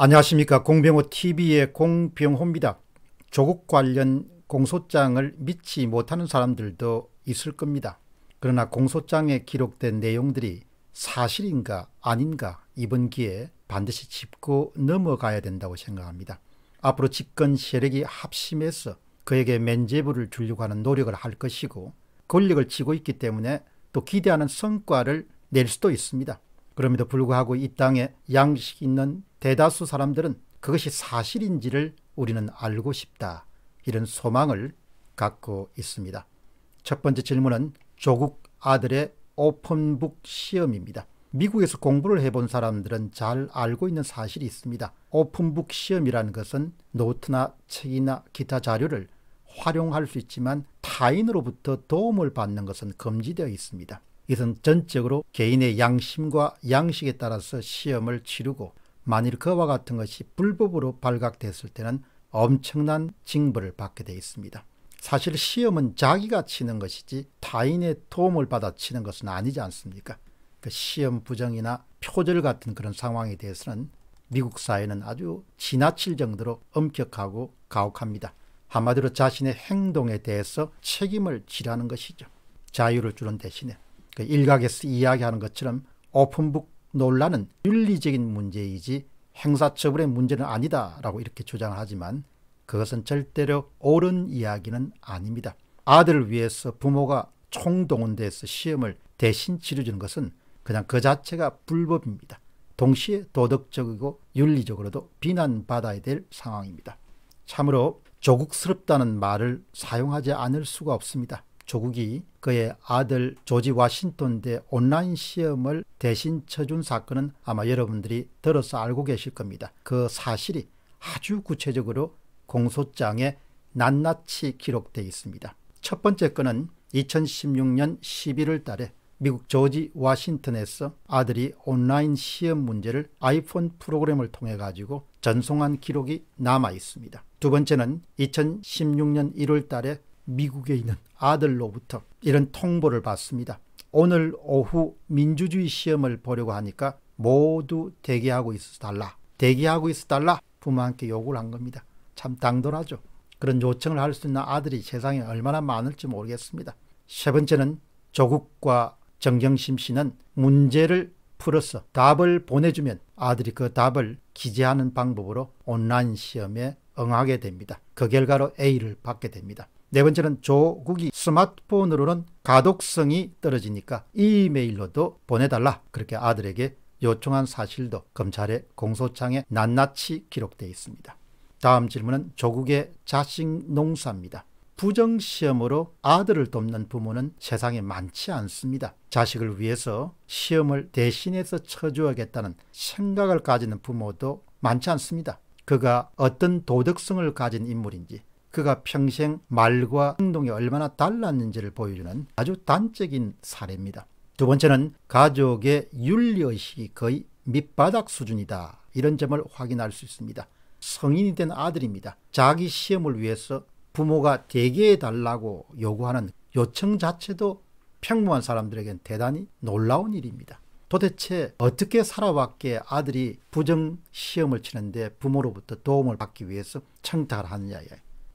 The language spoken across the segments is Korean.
안녕하십니까 공병호 TV의 공병호입니다. 조국 관련 공소장을 믿지 못하는 사람들도 있을 겁니다. 그러나 공소장에 기록된 내용들이 사실인가 아닌가 이번 기회에 반드시 짚고 넘어가야 된다고 생각합니다. 앞으로 집권 세력이 합심해서 그에게 면죄부를 주려고 하는 노력을 할 것이고 권력을 쥐고 있기 때문에 또 기대하는 성과를 낼 수도 있습니다. 그럼에도 불구하고 이 땅에 양식 있는 대다수 사람들은 그것이 사실인지를 우리는 알고 싶다. 이런 소망을 갖고 있습니다. 첫 번째 질문은 조국 아들의 오픈북 시험입니다. 미국에서 공부를 해본 사람들은 잘 알고 있는 사실이 있습니다. 오픈북 시험이라는 것은 노트나 책이나 기타 자료를 활용할 수 있지만 타인으로부터 도움을 받는 것은 금지되어 있습니다. 이것은 전적으로 개인의 양심과 양식에 따라서 시험을 치르고 만일 그와 같은 것이 불법으로 발각됐을 때는 엄청난 징벌을 받게 되어 있습니다. 사실 시험은 자기가 치는 것이지 타인의 도움을 받아 치는 것은 아니지 않습니까? 그 시험 부정이나 표절 같은 그런 상황에 대해서는 미국 사회는 아주 지나칠 정도로 엄격하고 가혹합니다. 한마디로 자신의 행동에 대해서 책임을 지라는 것이죠. 자유를 주는 대신에 그 일각에서 이야기하는 것처럼 오픈북 논란은 윤리적인 문제이지 행사처분의 문제는 아니다라고 이렇게 주장하지만 그것은 절대로 옳은 이야기는 아닙니다. 아들을 위해서 부모가 총동원돼서 시험을 대신 치러주는 것은 그냥 그 자체가 불법입니다. 동시에 도덕적이고 윤리적으로도 비난받아야 될 상황입니다. 참으로 조국스럽다는 말을 사용하지 않을 수가 없습니다. 조국이 그의 아들 조지 와싱턴 대 온라인 시험을 대신 쳐준 사건은 아마 여러분들이 들어서 알고 계실 겁니다. 그 사실이 아주 구체적으로 공소장에 낱낱이 기록되어 있습니다. 첫 번째 건은 2016년 11월 달에 미국 조지 와싱턴에서 아들이 온라인 시험 문제를 아이폰 프로그램을 통해 가지고 전송한 기록이 남아 있습니다. 두 번째는 2016년 1월 달에 미국에 있는 아들로부터 이런 통보를 받습니다. 오늘 오후 민주주의 시험을 보려고 하니까 모두 대기하고 있어 달라. 대기하고 있어 달라. 부모한테 요구를 한 겁니다. 참 당돌하죠. 그런 요청을 할 수 있는 아들이 세상에 얼마나 많을지 모르겠습니다. 세 번째는 조국과 정경심 씨는 문제를 풀어서 답을 보내주면 아들이 그 답을 기재하는 방법으로 온라인 시험에 응하게 됩니다. 그 결과로 A를 받게 됩니다. 네 번째는 조국이 스마트폰으로는 가독성이 떨어지니까 이메일로도 보내달라 그렇게 아들에게 요청한 사실도 검찰의 공소장에 낱낱이 기록되어 있습니다. 다음 질문은 조국의 자식 농사입니다. 부정시험으로 아들을 돕는 부모는 세상에 많지 않습니다. 자식을 위해서 시험을 대신해서 쳐주어야겠다는 생각을 가지는 부모도 많지 않습니다. 그가 어떤 도덕성을 가진 인물인지 그가 평생 말과 행동이 얼마나 달랐는지를 보여주는 아주 단적인 사례입니다. 두 번째는 가족의 윤리의식이 거의 밑바닥 수준이다. 이런 점을 확인할 수 있습니다. 성인이 된 아들입니다. 자기 시험을 위해서 부모가 대기해 달라고 요구하는 요청 자체도 평범한 사람들에겐 대단히 놀라운 일입니다. 도대체 어떻게 살아왔기에 아들이 부정 시험을 치는데 부모로부터 도움을 받기 위해서 청탁을 하느냐.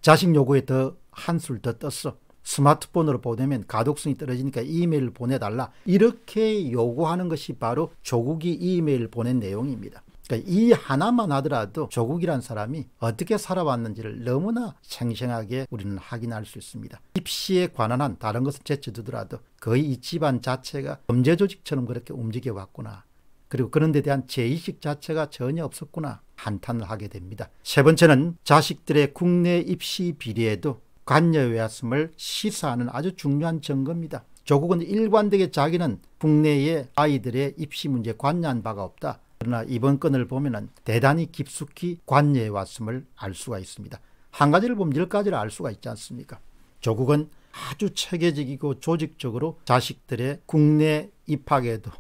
자식 요구에 더 한술 더 떴어. 스마트폰으로 보내면 가독성이 떨어지니까 이메일 을 보내달라. 이렇게 요구하는 것이 바로 조국이 이메일 을 보낸 내용입니다. 그러니까 이 하나만 하더라도 조국이란 사람이 어떻게 살아왔는지를 너무나 생생하게 우리는 확인할 수 있습니다. 입시에 관한 한 다른 것을 제쳐두더라도 거의 이 집안 자체가 범죄 조직처럼 그렇게 움직여왔구나. 그리고 그런 데 대한 제의식 자체가 전혀 없었구나 한탄을 하게 됩니다. 세 번째는 자식들의 국내 입시 비리에도 관여해왔음을 시사하는 아주 중요한 증거입니다. 조국은 일관되게 자기는 국내의 아이들의 입시 문제에 관여한 바가 없다. 그러나 이번 건을 보면 대단히 깊숙이 관여해왔음을 알 수가 있습니다. 한 가지를 보면 열 가지를 알 수가 있지 않습니까? 조국은 아주 체계적이고 조직적으로 자식들의 국내 입학에도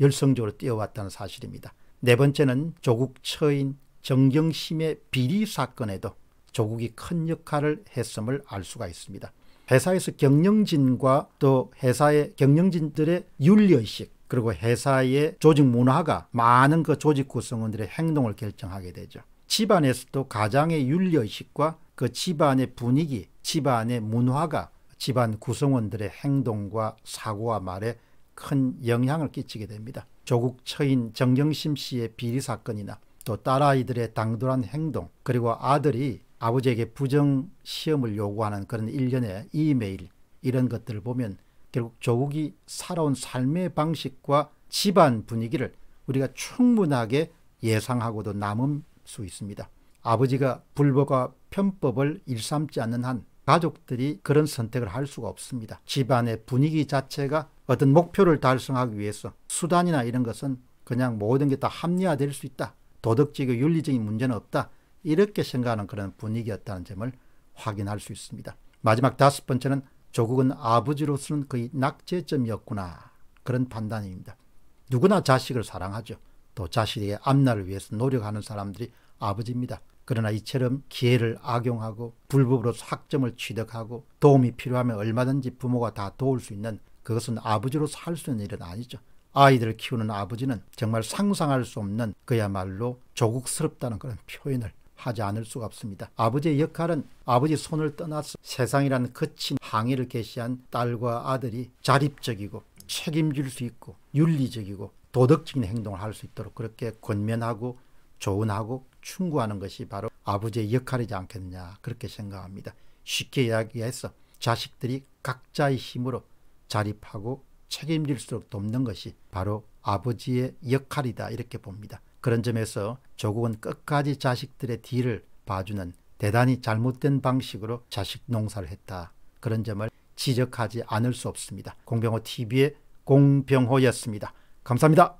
열성적으로 뛰어왔다는 사실입니다. 네 번째는 조국 처인 정경심의 비리 사건에도 조국이 큰 역할을 했음을 알 수가 있습니다. 회사에서 경영진과 또 회사의 경영진들의 윤리의식 그리고 회사의 조직 문화가 많은 그 조직 구성원들의 행동을 결정하게 되죠. 집안에서도 가장의 윤리의식과 그 집안의 분위기, 집안의 문화가 집안 구성원들의 행동과 사고와 말에 큰 영향을 끼치게 됩니다. 조국 처인 정경심 씨의 비리 사건이나 또 딸아이들의 당돌한 행동 그리고 아들이 아버지에게 부정 시험을 요구하는 그런 일련의 이메일 이런 것들을 보면 결국 조국이 살아온 삶의 방식과 집안 분위기를 우리가 충분하게 예상하고도 남을 수 있습니다. 아버지가 불법과 편법을 일삼지 않는 한 가족들이 그런 선택을 할 수가 없습니다. 집안의 분위기 자체가 어떤 목표를 달성하기 위해서 수단이나 이런 것은 그냥 모든 게 다 합리화될 수 있다. 도덕적이고 윤리적인 문제는 없다. 이렇게 생각하는 그런 분위기였다는 점을 확인할 수 있습니다. 마지막 다섯 번째는 조국은 아버지로서는 거의 낙제점이었구나. 그런 판단입니다. 누구나 자식을 사랑하죠. 또 자식의 앞날을 위해서 노력하는 사람들이 아버지입니다. 그러나 이처럼 기회를 악용하고 불법으로 학점을 취득하고 도움이 필요하면 얼마든지 부모가 다 도울 수 있는 그것은 아버지로서 할수 있는 일은 아니죠. 아이들을 키우는 아버지는 정말 상상할 수 없는 그야말로 조국스럽다는 그런 표현을 하지 않을 수가 없습니다. 아버지의 역할은 아버지 손을 떠나서 세상이라는 거친 항해를 개시한 딸과 아들이 자립적이고 책임질 수 있고 윤리적이고 도덕적인 행동을 할 수 있도록 그렇게 권면하고 조언하고 충고하는 것이 바로 아버지의 역할이지 않겠냐 느 그렇게 생각합니다. 쉽게 이야기해서 자식들이 각자의 힘으로 자립하고 책임질수록 돕는 것이 바로 아버지의 역할이다 이렇게 봅니다. 그런 점에서 조국은 끝까지 자식들의 뒤를 봐주는 대단히 잘못된 방식으로 자식 농사를 했다. 그런 점을 지적하지 않을 수 없습니다. 공병호 TV의 공병호였습니다. 감사합니다.